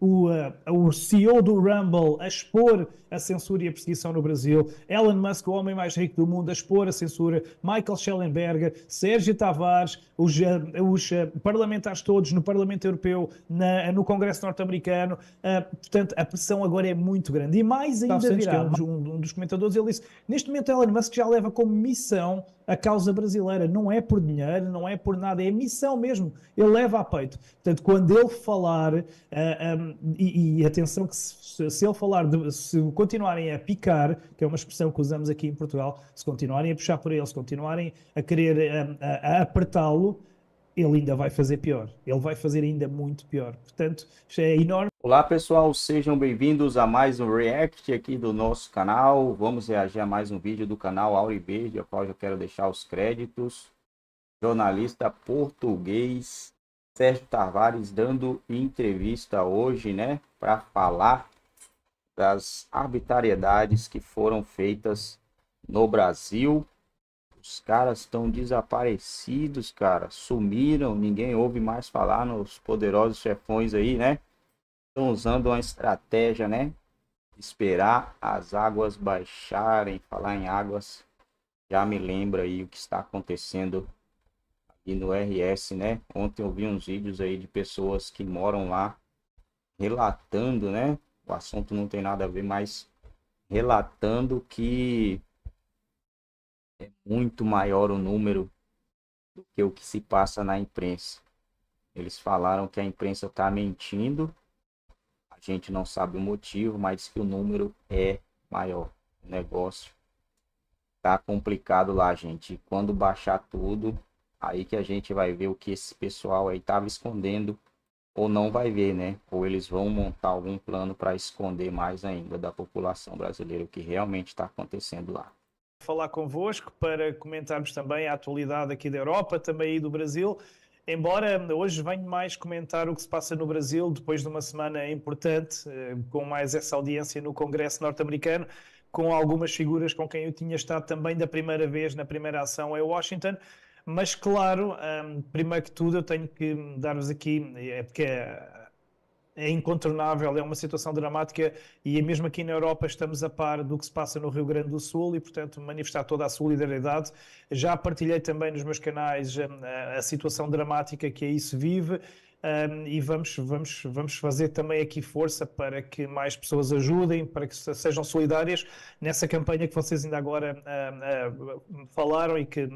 o, uh, o CEO do Rumble a expor a censura e a perseguição no Brasil, Elon Musk, o homem mais rico do mundo, a expor a censura, Michael Schellenberger, Sérgio Tavares, os, uh, os uh, parlamentares todos no Parlamento Europeu, na, eh, no Congresso norte-americano. portanto, a pressão agora é muito grande. E mais tá ainda virá, um, um dos comentadores ele disse, neste momento Elon Musk já leva como missão a causa brasileira. Não é por dinheiro, não é por nada, é a missão mesmo. Ele leva a peito. Portanto, quando ele falar, uh, ah, um, ah, e, e, atenção que se, se ele falar, de, se continuarem a picar, que é uma expressão que usamos aqui em Portugal, se continuarem a puxar por ele, se continuarem a querer um, ah, apertá-lo, ele ainda vai fazer pior. Ele vai fazer ainda muito pior. Portanto, é enorme. Olá pessoal, sejam bem-vindos a mais um React aqui do nosso canal. Vamos reagir a mais um vídeo do canal Auri Verde, ao qual eu quero deixar os créditos. Jornalista português Sérgio Tavares dando entrevista hoje, né, para falar das arbitrariedades que foram feitas no Brasil os caras estão desaparecidos, cara. Sumiram, ninguém ouve mais falar nos poderosos chefões aí, né? Estão usando uma estratégia, né? Esperar as águas baixarem. Falar em águas já me lembra aí o que está acontecendo aqui no RS, né? Ontem eu vi uns vídeos aí de pessoas que moram lá relatando, né? O assunto não tem nada a ver, mas relatando que é muito maior o número do que o que se passa na imprensa. Eles falaram que a imprensa está mentindo, a gente não sabe o motivo, mas que o número é maior. O negócio tá complicado lá, gente. E quando baixar tudo, aí que a gente vai ver o que esse pessoal aí tava escondendo ou não vai ver, né? Ou eles vão montar algum plano para esconder mais ainda da população brasileira o que realmente está acontecendo lá falar convosco para comentarmos também a atualidade aqui da Europa, também aí do Brasil. Embora hoje venho mais comentar o que se passa no Brasil depois de uma semana importante, eh, com mais essa audiência no Congresso norte-americano, com algumas figuras com quem eu tinha estado também da primeira vez na primeira ação em é Washington. Mas, claro, primeiro que tudo, eu tenho que dar-vos aqui, é porque é incontornável, é uma situação dramática e é mesmo aqui na Europa estamos a par do que se passa no Rio Grande do Sul e, portanto, manifestar toda a solidariedade. Já partilhei também nos meus canais hum, a, a situação dramática que aí se vive. Um, e vamos, vamos, vamos fazer também aqui força para que mais pessoas ajudem, para que sejam solidárias nessa campanha que vocês ainda agora uh, uh, falaram e que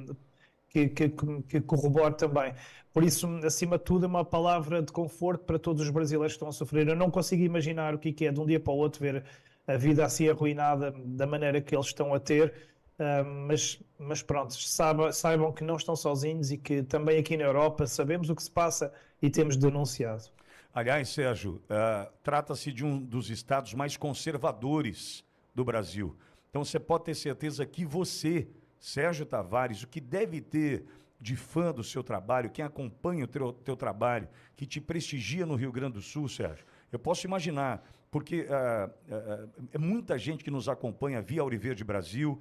que, que, que corrobore também. Por isso, acima de tudo, é uma palavra de conforto para todos os brasileiros que estão a sofrer. Eu não consigo imaginar o que é, é de um dia para o outro ver a vida assim arruinada da maneira que eles estão a ter. Uh, mas, mas pronto, saiba, saibam que não estão sozinhos e que também aqui na Europa sabemos o que se passa e temos denunciado. Aliás, Sérgio, uh, trata-se de um dos estados mais conservadores do Brasil. Então você pode ter certeza que você Sérgio Tavares, o que deve ter de fã do seu trabalho, quem acompanha o teu, teu trabalho, que te prestigia no Rio Grande do Sul, Sérgio? Eu posso imaginar, porque ah, ah, é muita gente que nos acompanha via Auriverde Brasil,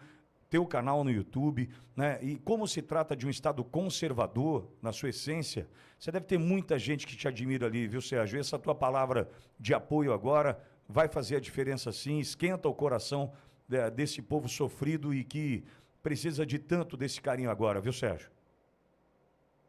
teu canal no YouTube, né? E como se trata de um estado conservador na sua essência, você deve ter muita gente que te admira ali, viu, Sérgio? Essa tua palavra de apoio agora vai fazer a diferença sim, esquenta o coração eh, desse povo sofrido e que precisa de tanto desse carinho agora, viu, Sérgio?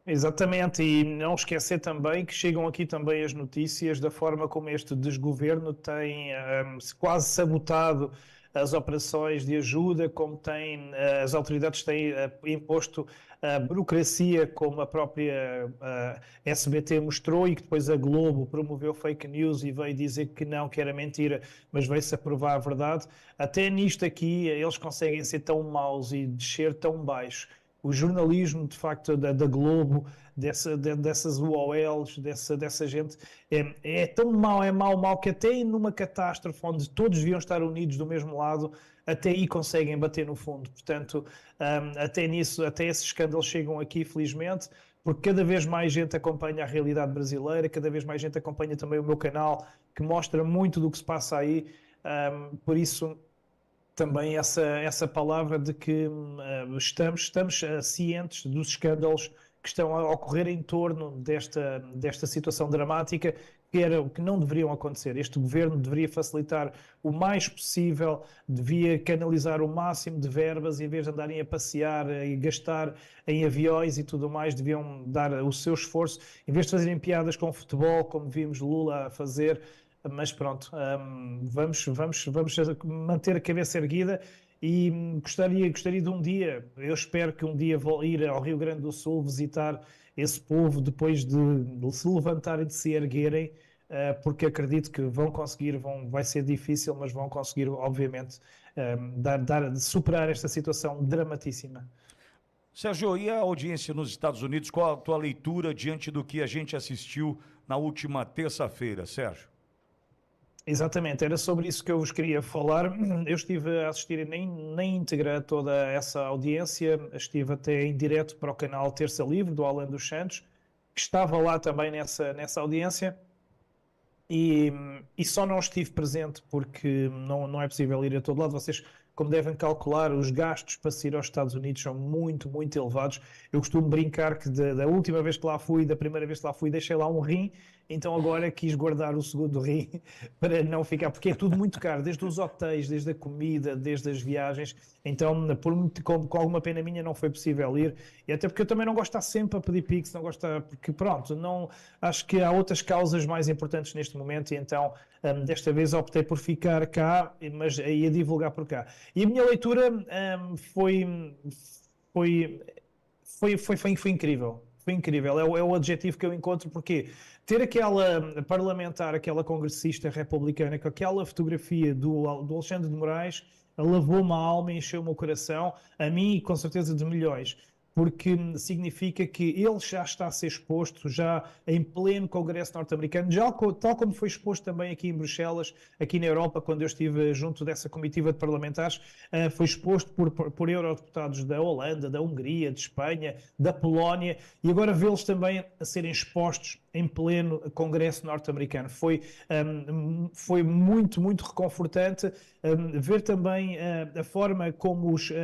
Exatamente, e não esquecer também que chegam aqui também as notícias da forma como este desgoverno tem um, quase sabotado as operações de ajuda, como têm, eh, as autoridades têm eh, imposto a burocracia, como a própria eh, SBT mostrou e que depois a Globo promoveu fake news e veio dizer que não, que era mentira, mas veio-se a provar a verdade. Até nisto aqui eles conseguem ser tão maus e descer tão baixo o jornalismo, de facto, da, da Globo, dessa, de, dessas UOLs, dessa, dessa gente, é, é, tão mau, é mau, mau, que até numa catástrofe onde todos deviam estar unidos do mesmo lado, até aí conseguem bater no fundo. Portanto, um, até nisso, até esses escândalos chegam aqui, felizmente, porque cada vez mais gente acompanha a realidade brasileira, cada vez mais gente acompanha também o meu canal, que mostra muito do que se passa aí. Um, por isso, também essa, essa palavra de que uh, estamos, estamos uh, cientes dos escândalos que estão a ocorrer em torno desta, desta situação dramática, que era o que não deveriam acontecer. Este governo deveria facilitar o mais possível, devia canalizar o máximo de verbas, em vez de andarem a passear eh, e gastar em aviões e tudo mais, deviam dar o seu esforço, em vez de fazerem piadas com o futebol, como vimos Lula fazer mas pronto, um, vamos, vamos, vamos manter a cabeça erguida e hum, gostaria, gostaria de um dia, eu espero que um dia vou ir ao Rio Grande do Sul visitar esse povo depois de, de se levantarem, de se erguerem, uh, porque acredito que vão conseguir, vão, vai ser difícil, mas vão conseguir, obviamente, um, dar, dar, superar esta situação dramatíssima. Sérgio, e a audiência nos Estados Unidos, qual a tua leitura diante do que a gente assistiu na última terça-feira, Sérgio? Exatamente, era sobre isso que eu vos queria falar. Eu estive a assistir, nem, nem integrei toda essa audiência, estive até em direto para o canal Terça Livre, do Alan dos Santos, que estava lá também nessa, nessa audiência, e, e só não estive presente porque não, não é possível ir a todo lado. Vocês, como devem calcular, os gastos para sair aos Estados Unidos são muito, muito elevados. Eu costumo brincar que de, da última vez que lá fui, da primeira vez que lá fui, deixei lá um rim então agora quis guardar o segundo rim para não ficar, porque é tudo muito caro, desde os hotéis, desde a comida, desde as viagens, então por, com, com alguma pena minha não foi possível ir, e até porque eu também não gosto de estar sempre a pedir Pix, não gosto, de, porque pronto, não, acho que há outras causas mais importantes neste momento, e então um, desta vez optei por ficar cá, mas ia divulgar por cá. E a minha leitura um, foi, foi, foi, foi, foi, foi incrível. Foi incrível, é o, é o adjetivo que eu encontro, porque ter aquela parlamentar, aquela congressista republicana com aquela fotografia do, do Alexandre de Moraes lavou-me a alma e encheu-me o coração, a mim e com certeza de milhões porque significa que ele já está a ser exposto, já em pleno Congresso norte-americano, já tal como foi exposto também aqui em Bruxelas, aqui na Europa, quando eu estive junto dessa comitiva de parlamentares, eh, foi exposto por, por, por eurodeputados da Holanda, da Hungria, de Espanha, da Polónia, e agora vê-los também a serem expostos em pleno Congresso norte-americano. Foi, um, ehm, foi muito, muito reconfortante um, ehm, ver também uh, a forma como os, uh,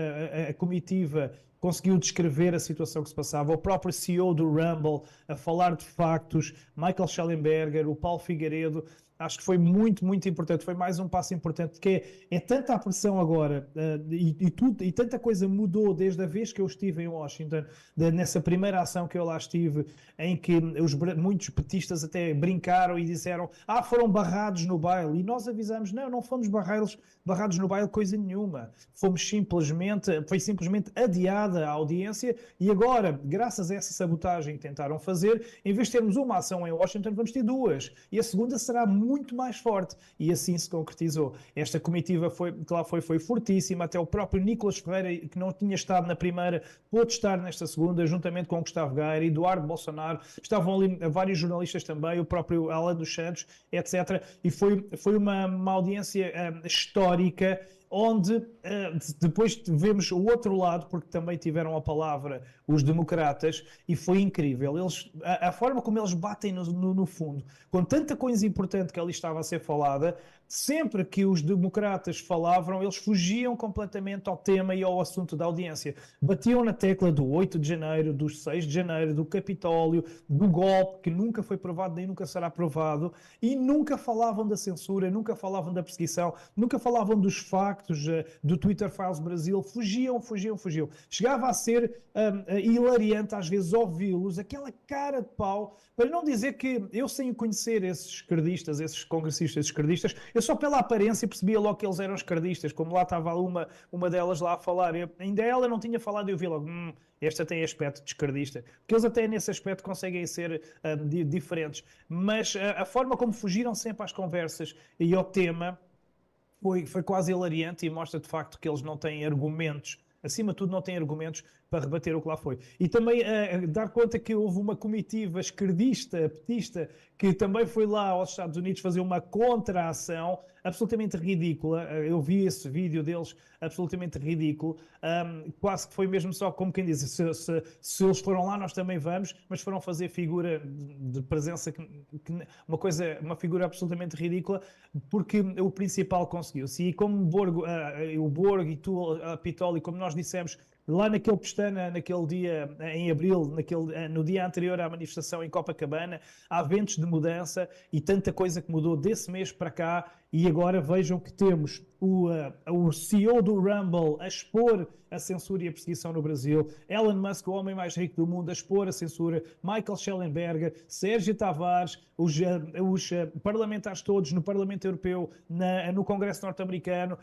a, a comitiva conseguiu descrever a situação que se passava, o próprio CEO do Rumble a falar de factos, Michael Schellenberger, o Paulo Figueiredo, acho que foi muito, muito importante. Foi mais um passo importante, que é, é tanta a pressão agora uh, e, e, tudo, e tanta coisa mudou desde a vez que eu estive em Washington, de, nessa primeira ação que eu lá estive, em que os, muitos petistas até brincaram e disseram: Ah, foram barrados no baile. E nós avisamos: Não, não fomos barrados, barrados no baile, coisa nenhuma. Fomos simplesmente, foi simplesmente adiada a audiência e agora, graças a essa sabotagem que tentaram fazer, em vez de termos uma ação em Washington, vamos ter duas. E a segunda será muito muito mais forte. E assim se concretizou. Esta comitiva foi, que lá foi, foi fortíssima, até o próprio Nicolas Ferreira, que não tinha estado na primeira, pôde estar nesta segunda, juntamente com Gustavo Gaira, Eduardo Bolsonaro, estavam ali vários jornalistas também, o próprio Alan dos Santos, etc. E foi, foi uma, uma audiência eh, histórica onde eh, depois vemos o outro lado, porque também tiveram a palavra os democratas, e foi incrível. Eles, a, a forma como eles batem no, no, no, fundo, com tanta coisa importante que ali estava a ser falada, sempre que os democratas falavam, eles fugiam completamente ao tema e ao assunto da audiência. Batiam na tecla do 8 de janeiro, dos 6 de janeiro, do Capitólio, do golpe, que nunca foi provado nem nunca será provado, e nunca falavam da censura, nunca falavam da perseguição, nunca falavam dos factos eh, do Twitter Files Brasil. Fugiam, fugiam, fugiam. Chegava a ser um, eh, hilariante, às vezes, ouvi-los, aquela cara de pau, para não dizer que eu, sem conhecer esses esquerdistas, esses congressistas, esses esquerdistas, eu só pela aparência percebia logo que eles eram esquerdistas, como lá estava uma, uma delas lá a falar. Eu, ainda ela não tinha falado e eu vi logo, hum, esta tem aspecto de esquerdista. Porque eles até nesse aspecto conseguem ser ah, diferentes. Mas ah, a forma como fugiram sempre às conversas e ao tema foi, foi quase hilariante e mostra de facto que eles não têm argumentos acima de tudo, não têm argumentos para rebater o que lá foi. E também uh, dar conta que houve uma comitiva esquerdista, petista, que também foi lá aos Estados Unidos fazer uma contra-ação absolutamente ridícula. Uh, eu vi esse vídeo deles, absolutamente ridículo. Um, quase que foi mesmo só como quem diz: se, se, se, eles foram lá, nós também vamos, mas foram fazer figura de presença, que, que uma coisa, uma figura absolutamente ridícula, porque o principal conseguiu-se. E como Borgo, uh, o Borgo e tu, a Pitoli, como nós dissemos, lá naquele Pestana, naquele dia eh, em abril, naquele, eh, no dia anterior à manifestação em Copacabana, há ventos de mudança e tanta coisa que mudou desse mês para cá e agora vejam que temos o, uh, o CEO do Rumble a expor a censura e a perseguição no Brasil, Elon Musk, o homem mais rico do mundo, a expor a censura, Michael Schellenberger, Sérgio Tavares, os, uh, os uh, parlamentares todos no Parlamento Europeu, na, no Congresso norte-americano.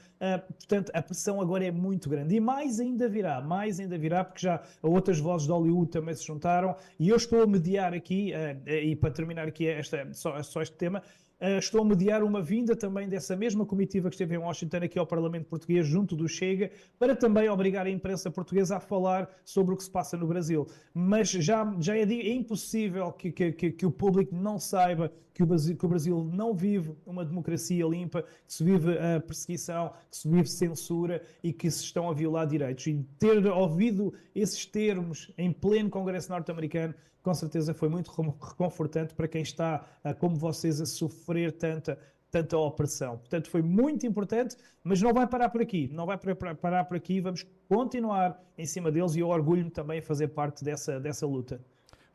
portanto, a pressão agora é muito grande. E mais ainda virá, mais ainda virá, porque já outras vozes de Hollywood também se juntaram. E eu estou a mediar aqui, e para terminar aqui esta, só, só este tema, ah, estou a mediar uma vinda também dessa mesma comitiva que esteve em Washington aqui ao Parlamento Português, junto do Chega, para também obrigar a imprensa portuguesa a falar sobre o que se passa no Brasil. Mas já, já é, é impossível que, que, que, que, o público não saiba que o, Brasil, que o Brasil não vive uma democracia limpa, que se vive a perseguição, que se vive censura e que se estão a violar direitos. E ter ouvido esses termos em pleno Congresso norte-americano com certeza foi muito reconfortante para quem está, ah, como vocês, a sofrer tanta, tanta opressão. Portanto, foi muito importante, mas não vai parar por aqui, não vai parar por aqui, vamos continuar em cima deles e eu orgulho-me também a fazer parte dessa, dessa luta.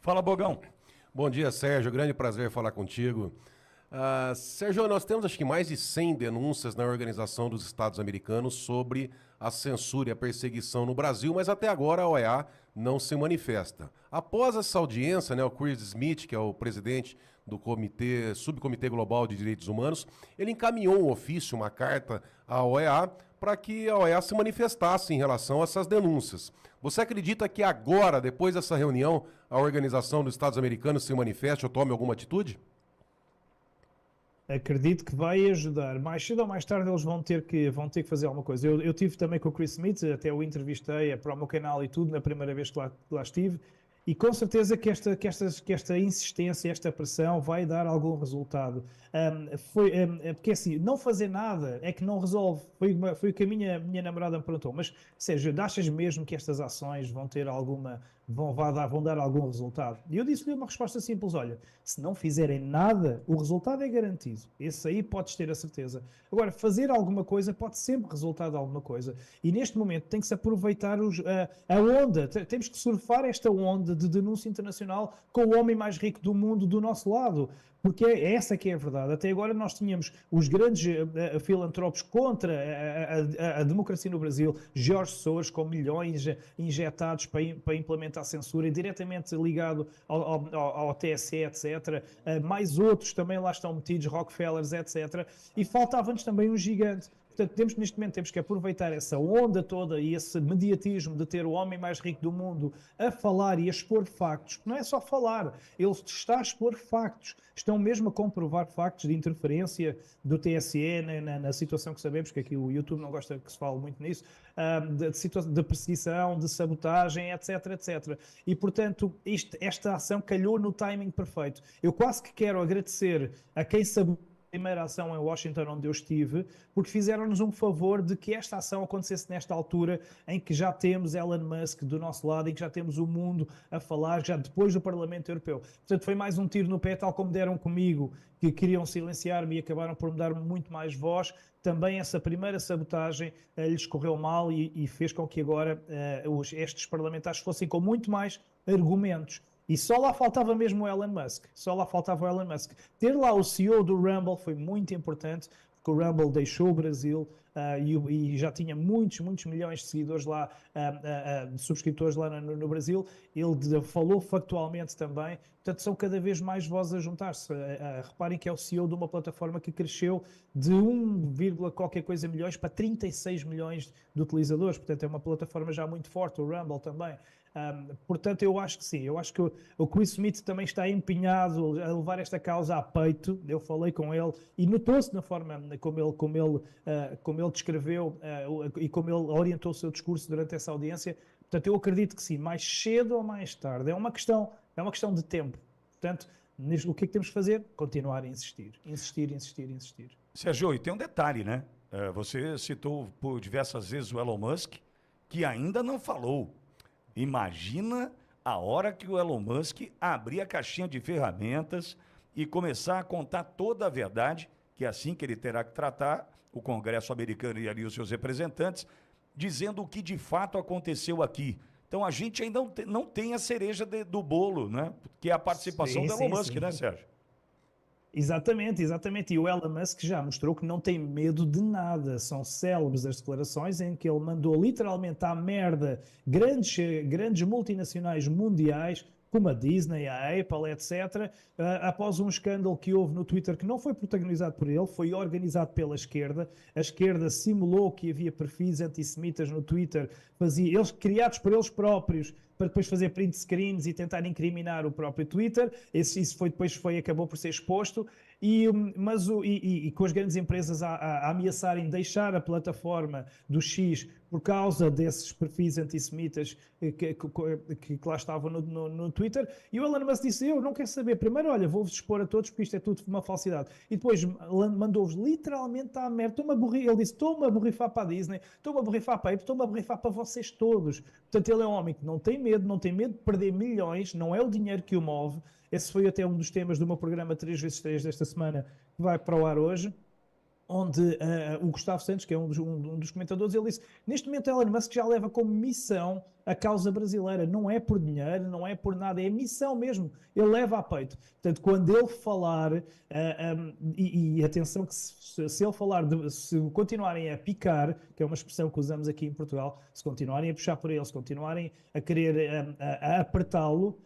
Fala, Bogão. Bom dia, Sérgio, grande prazer falar contigo. Uh, Sérgio, nós temos acho que mais de 100 denúncias na Organização dos Estados Americanos sobre a censura e a perseguição no Brasil, mas até agora a OEA não se manifesta. Após essa audiência, né, o Chris Smith, que é o presidente do Comitê, Subcomitê Global de Direitos Humanos, ele encaminhou um ofício, uma carta à OEA, para que a OEA se manifestasse em relação a essas denúncias. Você acredita que agora, depois dessa reunião, a Organização dos Estados Americanos se manifeste ou tome alguma atitude? acredito que vai ajudar. Mais cedo ou mais tarde eles vão ter que, vão ter que fazer alguma coisa. Eu, eu tive também com o Chris Smith, até o entrevistei é para o meu canal e tudo na primeira vez que lá, lá estive. E com certeza que esta, que, esta, que esta insistência, esta pressão vai dar algum resultado. Um, foi, um, é porque é assim, não fazer nada é que não resolve. Foi, uma, foi o que a minha, minha namorada me perguntou. Mas, Sérgio, achas mesmo que estas ações vão ter alguma, vão, dar, vão dar algum resultado. E eu disse-lhe uma resposta simples: olha, se não fizerem nada, o resultado é garantido. Esse aí podes ter a certeza. Agora, fazer alguma coisa pode sempre resultar de alguma coisa. E neste momento tem que se aproveitar os, a, a onda. Temos que surfar esta onda de denúncia internacional com o homem mais rico do mundo do nosso lado. Porque é essa que é a verdade. Até agora nós tínhamos os grandes uh, filantropos contra a, a, a, democracia no Brasil, Jorge Soares com milhões eh, injetados para, in, para implementar a censura, diretamente ligado ao, ao, ao TSE, etc. Uh, mais outros também lá estão metidos, Rockefellers, etc. E faltava-nos também um gigante Portanto, temos neste momento temos que aproveitar essa onda toda e esse mediatismo de ter o homem mais rico do mundo a falar e a expor factos. Não é só falar, ele está a expor factos. Estão mesmo a comprovar factos de interferência do TSE na, na, na situação que sabemos, que aqui o YouTube não gosta que se fale muito nisso, de, de, de perseguição, de sabotagem, etc, etc. E, portanto, isto, esta ação calhou no timing perfeito. Eu quase que quero agradecer a quem sabotou primeira ação em Washington onde eu estive, porque fizeram-nos um favor de que esta ação acontecesse nesta altura em que já temos Elon Musk do nosso lado, em que já temos o mundo a falar, já depois do Parlamento Europeu. Portanto, foi mais um tiro no pé, tal como deram comigo, que queriam silenciar-me e acabaram por me dar muito mais voz. Também essa primeira sabotagem eh, lhes correu mal e, e, fez com que agora eh, estes parlamentares fossem com muito mais argumentos e só lá faltava mesmo o Elon Musk. Só lá faltava o Elon Musk. Ter lá o CEO do Rumble foi muito importante, porque o Rumble deixou o Brasil uh, e, e, já tinha muitos, muitos milhões de seguidores lá, uh, uh, de subscritores lá no, no, Brasil. Ele falou factualmente também. Portanto, são cada vez mais vozes a juntar-se. reparem que é o CEO de uma plataforma que cresceu de 1, qualquer coisa milhões para 36 milhões de utilizadores. Portanto, é uma plataforma já muito forte, o Rumble também. Um, portanto, eu acho que sim. Eu acho que o, o Chris Smith também está empenhado a levar esta causa a peito. Eu falei com ele e notou-se na forma como ele, como ele, uh, como ele descreveu uh, e como ele orientou o seu discurso durante essa audiência. Portanto, eu acredito que sim, mais cedo ou mais tarde. É uma questão, é uma questão de tempo. Portanto, o que é que temos que fazer? Continuar a insistir, insistir, insistir, insistir. Sérgio, e tem um detalhe, né? Ah, você citou por diversas vezes o Elon Musk, que ainda não falou Imagina a hora que o Elon Musk abrir a caixinha de ferramentas e começar a contar toda a verdade, que é assim que ele terá que tratar o Congresso americano e ali os seus representantes, dizendo o que de fato aconteceu aqui. Então a gente ainda não tem a cereja de, do bolo, né? Que é a participação sim, do Elon sim, Musk, sim. né, Sérgio? Exatamente, exatamente. E o Elon Musk já mostrou que não tem medo de nada. São célebres as declarações em que ele mandou literalmente à merda grandes, grandes multinacionais mundiais como a Disney, a Apple, etc., ah, após um escândalo que houve no Twitter que não foi protagonizado por ele, foi organizado pela esquerda. A esquerda simulou que havia perfis antissemitas no Twitter, fazia, eles criados por eles próprios, para depois fazer print screens e tentar incriminar o próprio Twitter. Esse, isso foi depois foi acabou por ser exposto e, mas o, e, e com as grandes empresas a, a, a, ameaçarem deixar a plataforma do X por causa desses perfis antissemitas eh, que, eh, que, que, lá estavam no, no, no, Twitter, e o Elon Musk disse, eu não quero saber, primeiro, olha, vou-vos expor a todos porque isto é tudo uma falsidade. E depois mandou-vos literalmente à merda, toma a borrifar, ele disse, a borrifar para a Disney, toma a borrifar para a Apple, toma a borrifar para vocês todos. Portanto, ele é um homem que não tem medo, não tem medo de perder milhões, não é o dinheiro que o move, esse foi até um dos temas do meu programa 3x3 desta semana, que vai para o ar hoje onde uh, o Gustavo Santos, que é um dos, um, um dos, comentadores, ele disse: neste momento Elon Musk já leva como missão a causa brasileira. Não é por dinheiro, não é por nada, é missão mesmo. Ele leva a peito. Portanto, quando ele falar, uh, ah, um, e, e, atenção que se, se ele falar, de, se continuarem a picar, que é uma expressão que usamos aqui em Portugal, se continuarem a puxar por ele, se continuarem a querer a, a apertá-lo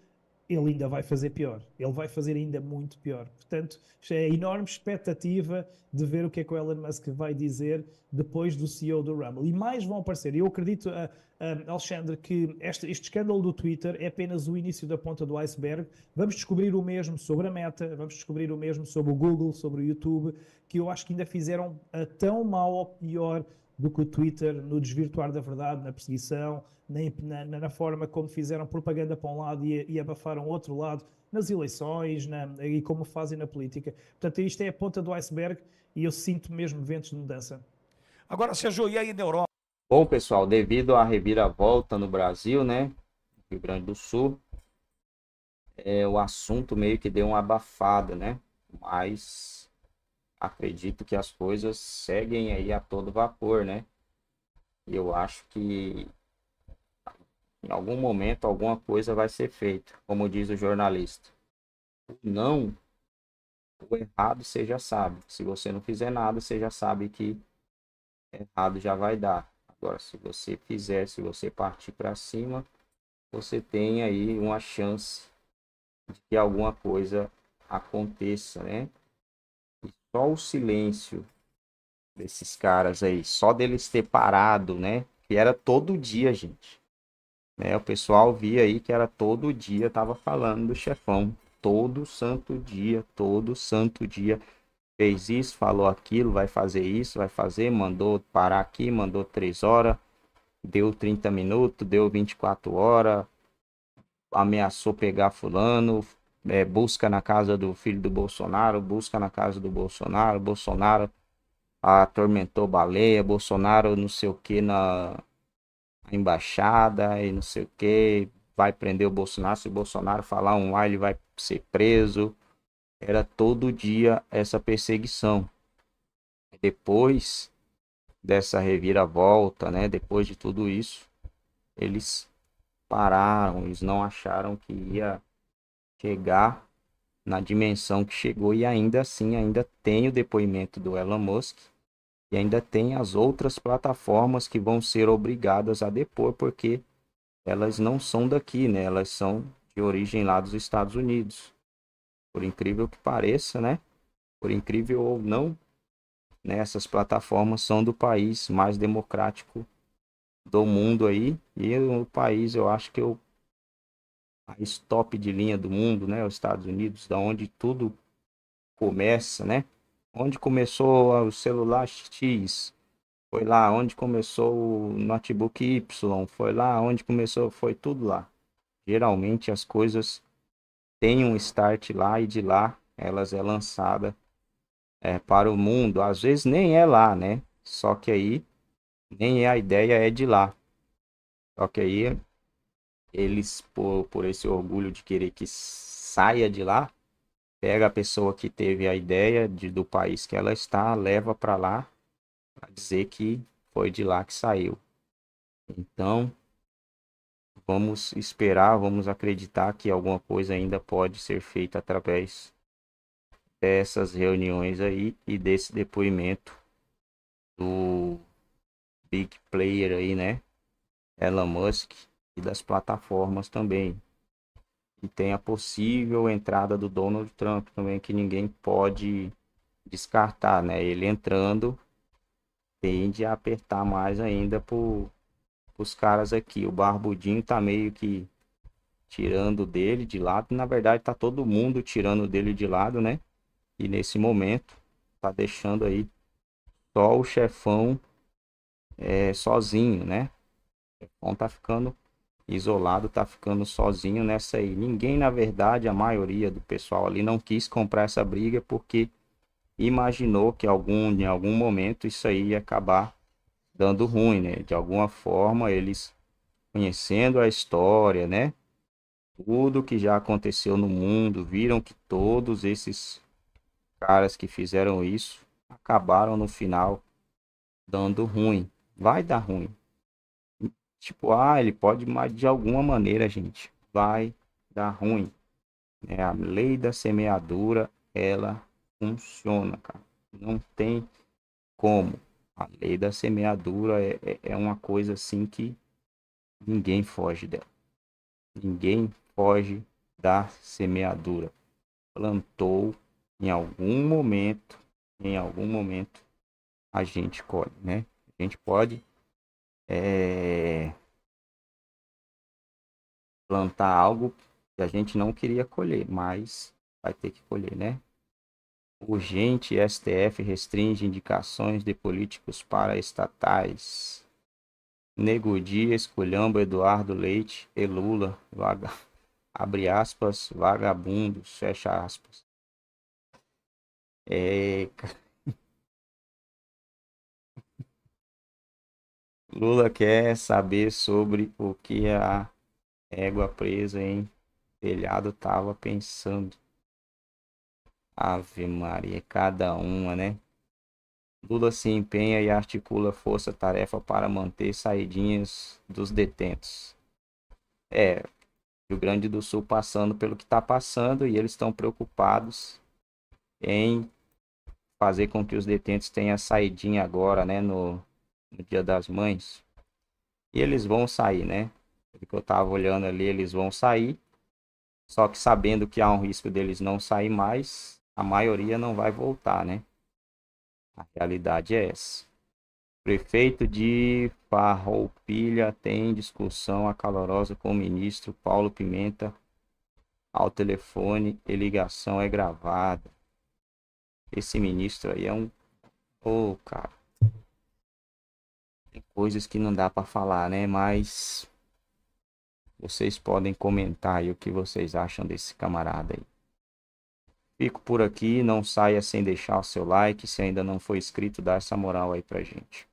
ele ainda vai fazer pior, ele vai fazer ainda muito pior. Portanto, é a enorme expectativa de ver o que é que o Elon Musk vai dizer depois do CEO do Rumble. E mais vão aparecer. Eu acredito, ah, ah, Alexandre, que este, este, escândalo do Twitter é apenas o início da ponta do iceberg. Vamos descobrir o mesmo sobre a Meta, vamos descobrir o mesmo sobre o Google, sobre o YouTube, que eu acho que ainda fizeram ah, tão mal ou pior do que o Twitter no desvirtuar da verdade, na perseguição, na, na, na forma como fizeram propaganda para um lado e, e abafaram outro lado, nas eleições na, e como fazem na política. Portanto, isto é a ponta do iceberg e eu sinto mesmo ventos de mudança. Agora, Sérgio, e aí na Europa? Bom, pessoal, devido à reviravolta no Brasil, né? Rio Grande do Sul, é, o assunto meio que deu uma abafada, né? Mas acredito que as coisas seguem aí a todo vapor, né? E eu acho que em algum momento alguma coisa vai ser feita, como diz o jornalista. O não, o errado você já sabe. Se você não fizer nada, você já sabe que errado já vai dar. Agora, se você fizer, se você partir para cima, você tem aí uma chance de que alguma coisa aconteça, né? Só o silêncio desses caras aí, só deles ter parado, né? Que era todo dia, gente. Né? O pessoal via aí que era todo dia, tava falando do chefão. Todo santo dia, todo santo dia. Fez isso, falou aquilo, vai fazer isso, vai fazer, mandou parar aqui, mandou três horas, deu 30 minutos, deu 24 horas, ameaçou pegar fulano, é, busca na casa do filho do Bolsonaro, busca na casa do Bolsonaro, Bolsonaro atormentou baleia, Bolsonaro não sei o que na embaixada e não sei o que, vai prender o Bolsonaro, se o Bolsonaro falar um lá ele vai ser preso. Era todo dia essa perseguição. Depois dessa reviravolta, né, depois de tudo isso, eles pararam, eles não acharam que ia chegar na dimensão que chegou e ainda assim ainda tem o depoimento do Elon Musk e ainda tem as outras plataformas que vão ser obrigadas a depor porque elas não são daqui, né? Elas são de origem lá dos Estados Unidos. Por incrível que pareça, né? Por incrível ou não, né? essas plataformas são do país mais democrático do mundo aí e o país eu acho que eu país top de linha do mundo, né? Os Estados Unidos, da onde tudo começa, né? Onde começou o celular X, foi lá. Onde começou o notebook Y, foi lá. Onde começou, foi tudo lá. Geralmente as coisas têm um start lá e de lá elas é lançada é, para o mundo. Às vezes nem é lá, né? Só que aí nem é a ideia é de lá. Só que aí eles, por, por esse orgulho de querer que saia de lá, pega a pessoa que teve a ideia de, do país que ela está, leva para lá, para dizer que foi de lá que saiu. Então, vamos esperar, vamos acreditar que alguma coisa ainda pode ser feita através dessas reuniões aí e desse depoimento do big player aí, né? Elon Musk, e das plataformas também. E tem a possível entrada do Donald Trump também, que ninguém pode descartar, né? Ele entrando tende a apertar mais ainda por os caras aqui. O Barbudinho tá meio que tirando dele de lado. Na verdade, tá todo mundo tirando dele de lado, né? E nesse momento tá deixando aí só o chefão é, sozinho, né? O chefão tá ficando isolado, tá ficando sozinho nessa aí. Ninguém, na verdade, a maioria do pessoal ali não quis comprar essa briga porque imaginou que algum, em algum momento isso aí ia acabar dando ruim, né? De alguma forma, eles conhecendo a história, né? Tudo que já aconteceu no mundo, viram que todos esses caras que fizeram isso acabaram no final dando ruim. Vai dar ruim, Tipo, ah, ele pode, mas de alguma maneira, gente, vai dar ruim. É a lei da semeadura, ela funciona, cara. Não tem como. A lei da semeadura é, é, é uma coisa assim que ninguém foge dela. Ninguém foge da semeadura. Plantou em algum momento, em algum momento a gente colhe, né? A gente pode é, plantar algo que a gente não queria colher, mas vai ter que colher, né? Urgente, STF restringe indicações de políticos para estatais. Nego Dias, Esculhamba, Eduardo Leite e Lula, vaga, abre aspas, vagabundos, fecha aspas. É, Lula quer saber sobre o que a égua presa em telhado estava pensando. Ave Maria, cada uma, né? Lula se empenha e articula força-tarefa para manter saidinhas dos detentos. É, Rio Grande do Sul passando pelo que está passando e eles estão preocupados em fazer com que os detentos tenham saidinha agora, né? No, no Dia das Mães. E eles vão sair, né? Pelo que eu tava olhando ali, eles vão sair. Só que sabendo que há um risco deles não sair mais, a maioria não vai voltar, né? A realidade é essa. Prefeito de Farroupilha tem discussão acalorosa com o ministro Paulo Pimenta ao telefone e ligação é gravada. Esse ministro aí é um. Ô, oh, cara. Tem coisas que não dá para falar, né? Mas vocês podem comentar aí o que vocês acham desse camarada aí. Fico por aqui, não saia sem deixar o seu like. Se ainda não for inscrito, dá essa moral aí pra gente.